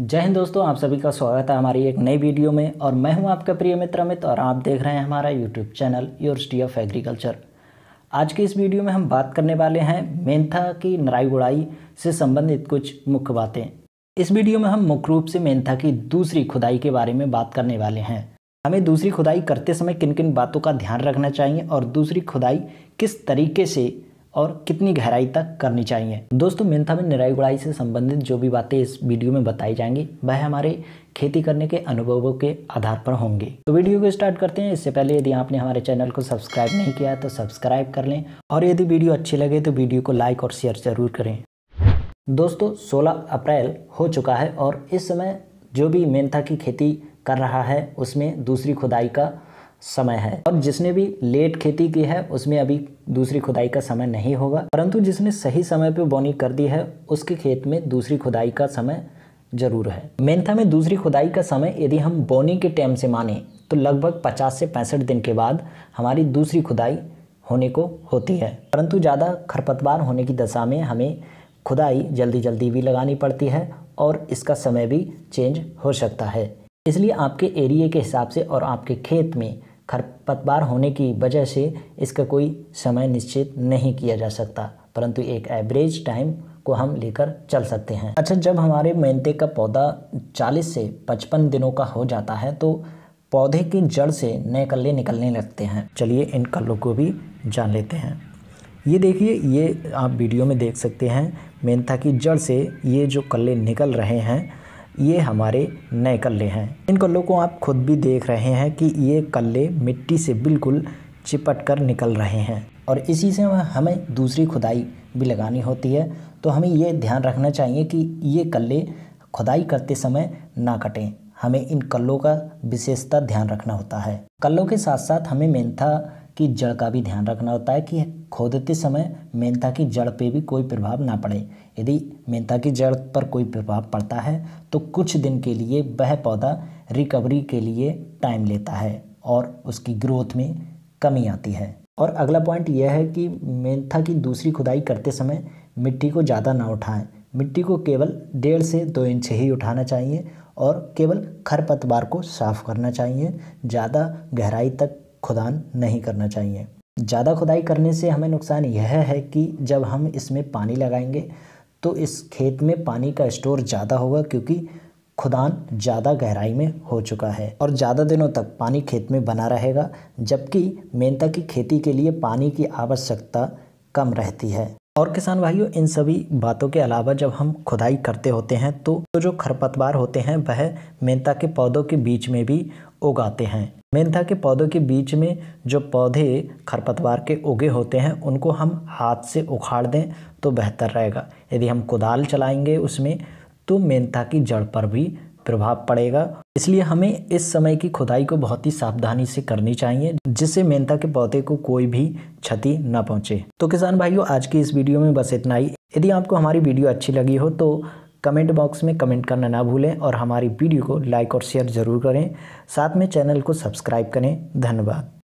जय हिंद दोस्तों आप सभी का स्वागत है हमारी एक नई वीडियो में और मैं हूं आपका प्रिय मित्र अमित और आप देख रहे हैं हमारा YouTube channel university of agriculture आज के इस वीडियो में हम बात करने वाले हैं मेंथा की नराई गुड़ाई से संबंधित कुछ मुख्य बातें इस वीडियो में हम मुख्य रूप से मेंथा की दूसरी खुदाई के बारे में बात करने वाले हैं हमें दूसरी खुदाई करते समय किन किन बातों का ध्यान रखना चाहिए और दूसरी खुदाई किस तरीके से और कितनी गहराई तक करनी चाहिए दोस्तों मेन्था में निराई गुड़ाई से संबंधित जो भी बातें इस वीडियो में बताई जाएंगी वह हमारे खेती करने के अनुभवों के आधार पर होंगे तो वीडियो को स्टार्ट करते हैं इससे पहले यदि आपने हमारे चैनल को सब्सक्राइब नहीं किया तो सब्सक्राइब कर लें और यदि वीडियो अच्छी लगे तो वीडियो को लाइक और शेयर जरूर करें दोस्तों सोलह अप्रैल हो चुका है और इस समय जो भी मेन्था की खेती कर रहा है उसमें दूसरी खुदाई का समय है और जिसने भी लेट खेती की है उसमें अभी दूसरी खुदाई का समय नहीं होगा परंतु जिसने सही समय पर बोनी कर दी है उसके खेत में दूसरी खुदाई का समय जरूर है मेंथा में दूसरी खुदाई का समय यदि हम बोनी के टाइम से माने तो लगभग 50 से पैंसठ दिन के बाद हमारी दूसरी खुदाई होने को होती है परंतु ज़्यादा खरपतवार होने की दशा में हमें खुदाई जल्दी जल्दी भी लगानी पड़ती है और इसका समय भी चेंज हो सकता है इसलिए आपके एरिए के हिसाब से और आपके खेत में खरपतवार होने की वजह से इसका कोई समय निश्चित नहीं किया जा सकता परंतु एक एवरेज टाइम को हम लेकर चल सकते हैं अच्छा जब हमारे मेंते का पौधा 40 से 55 दिनों का हो जाता है तो पौधे की जड़ से नए कल्ले निकलने लगते हैं चलिए इन कल्लों को भी जान लेते हैं ये देखिए ये आप वीडियो में देख सकते हैं मेंथा की जड़ से ये जो कल्ले निकल रहे हैं ये हमारे नए कल्ले हैं इन कल्लों को आप खुद भी देख रहे हैं कि ये कल्ले मिट्टी से बिल्कुल चिपट कर निकल रहे हैं और इसी से हमें दूसरी खुदाई भी लगानी होती है तो हमें ये ध्यान रखना चाहिए कि ये कल्ले खुदाई करते समय ना कटें हमें इन कल्लों का विशेषता ध्यान रखना होता है कल्लों के साथ साथ हमें मेंथा की जड़ का भी ध्यान रखना होता है कि खोदते समय मेंता की जड़ पे भी कोई प्रभाव ना पड़े यदि मेंता की जड़ पर कोई प्रभाव पड़ता है तो कुछ दिन के लिए वह पौधा रिकवरी के लिए टाइम लेता है और उसकी ग्रोथ में कमी आती है और अगला पॉइंट यह है कि मेंथा की दूसरी खुदाई करते समय मिट्टी को ज़्यादा ना उठाएं मिट्टी को केवल डेढ़ से दो इंच ही उठाना चाहिए और केवल खरपतवार को साफ करना चाहिए ज़्यादा गहराई तक खुदान नहीं करना चाहिए ज़्यादा खुदाई करने से हमें नुकसान यह है कि जब हम इसमें पानी लगाएंगे तो इस खेत में पानी का स्टोर ज़्यादा होगा क्योंकि खुदान ज़्यादा गहराई में हो चुका है और ज़्यादा दिनों तक पानी खेत में बना रहेगा जबकि मेंता की खेती के लिए पानी की आवश्यकता कम रहती है और किसान भाइयों इन सभी बातों के अलावा जब हम खुदाई करते होते हैं तो, तो जो खरपतवार होते हैं वह मेंता के पौधों के बीच में भी उगाते हैं मेंता के पौधों के बीच में जो पौधे खरपतवार के उगे होते हैं उनको हम हाथ से उखाड़ दें तो बेहतर रहेगा यदि हम कुदाल चलाएंगे उसमें तो मेंता की जड़ पर भी प्रभाव पड़ेगा इसलिए हमें इस समय की खुदाई को बहुत ही सावधानी से करनी चाहिए जिससे मेहनता के पौधे को कोई भी क्षति न पहुंचे तो किसान भाइयों आज की इस वीडियो में बस इतना ही यदि आपको हमारी वीडियो अच्छी लगी हो तो कमेंट बॉक्स में कमेंट करना ना भूलें और हमारी वीडियो को लाइक और शेयर ज़रूर करें साथ में चैनल को सब्सक्राइब करें धन्यवाद